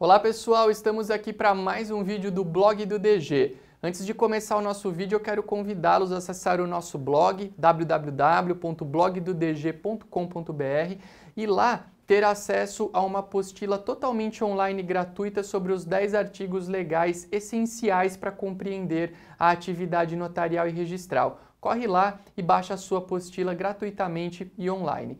Olá pessoal, estamos aqui para mais um vídeo do blog do DG. Antes de começar o nosso vídeo, eu quero convidá-los a acessar o nosso blog www.blogdodg.com.br e lá ter acesso a uma apostila totalmente online gratuita sobre os 10 artigos legais essenciais para compreender a atividade notarial e registral. Corre lá e baixa a sua apostila gratuitamente e online.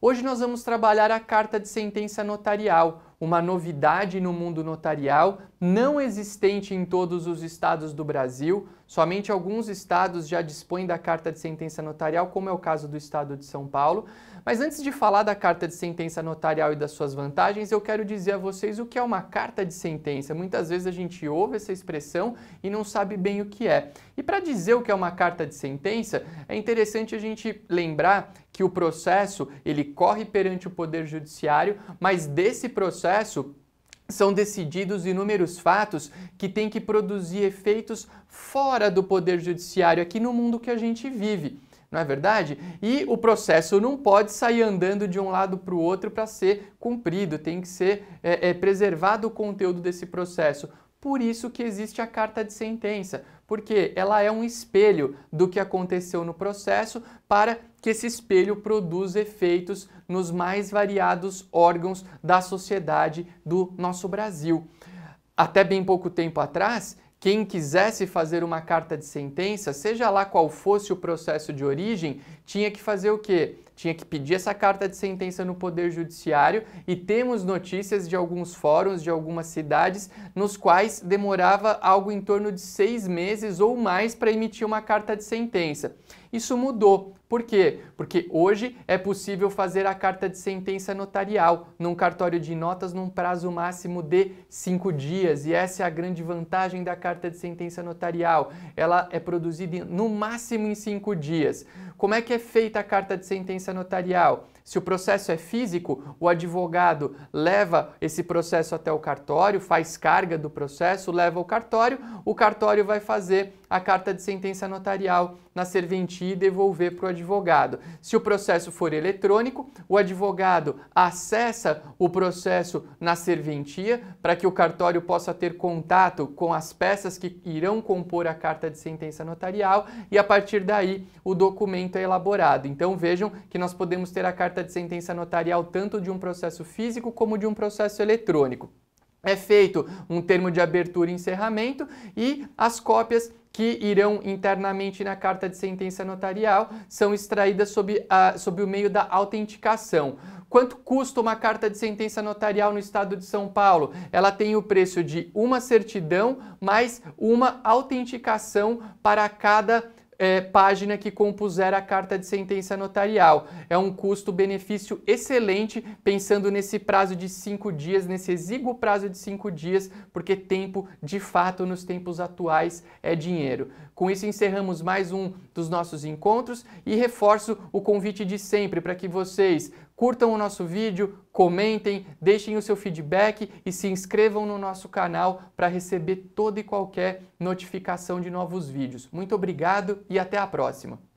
Hoje nós vamos trabalhar a carta de sentença notarial uma novidade no mundo notarial, não existente em todos os estados do Brasil. Somente alguns estados já dispõem da carta de sentença notarial, como é o caso do estado de São Paulo. Mas antes de falar da carta de sentença notarial e das suas vantagens, eu quero dizer a vocês o que é uma carta de sentença. Muitas vezes a gente ouve essa expressão e não sabe bem o que é. E para dizer o que é uma carta de sentença, é interessante a gente lembrar que o processo, ele corre perante o poder judiciário, mas desse processo processo são decididos inúmeros fatos que têm que produzir efeitos fora do poder judiciário, aqui no mundo que a gente vive. Não é verdade? E o processo não pode sair andando de um lado para o outro para ser cumprido, tem que ser é, é, preservado o conteúdo desse processo por isso que existe a carta de sentença, porque ela é um espelho do que aconteceu no processo para que esse espelho produza efeitos nos mais variados órgãos da sociedade do nosso Brasil. Até bem pouco tempo atrás, quem quisesse fazer uma carta de sentença, seja lá qual fosse o processo de origem, tinha que fazer o quê? tinha que pedir essa carta de sentença no Poder Judiciário e temos notícias de alguns fóruns de algumas cidades nos quais demorava algo em torno de seis meses ou mais para emitir uma carta de sentença. Isso mudou. Por quê? Porque hoje é possível fazer a carta de sentença notarial num cartório de notas num prazo máximo de cinco dias. E essa é a grande vantagem da carta de sentença notarial. Ela é produzida no máximo em cinco dias. Como é que é feita a carta de sentença notarial se o processo é físico, o advogado leva esse processo até o cartório, faz carga do processo, leva o cartório, o cartório vai fazer a carta de sentença notarial na serventia e devolver para o advogado. Se o processo for eletrônico, o advogado acessa o processo na serventia para que o cartório possa ter contato com as peças que irão compor a carta de sentença notarial e a partir daí o documento é elaborado. Então vejam que nós podemos ter a carta de sentença notarial tanto de um processo físico como de um processo eletrônico. É feito um termo de abertura e encerramento e as cópias que irão internamente na carta de sentença notarial são extraídas sob, a, sob o meio da autenticação. Quanto custa uma carta de sentença notarial no estado de São Paulo? Ela tem o preço de uma certidão mais uma autenticação para cada é, página que compuser a carta de sentença notarial. É um custo-benefício excelente, pensando nesse prazo de cinco dias, nesse exíguo prazo de cinco dias, porque tempo, de fato, nos tempos atuais é dinheiro. Com isso, encerramos mais um dos nossos encontros e reforço o convite de sempre para que vocês Curtam o nosso vídeo, comentem, deixem o seu feedback e se inscrevam no nosso canal para receber toda e qualquer notificação de novos vídeos. Muito obrigado e até a próxima!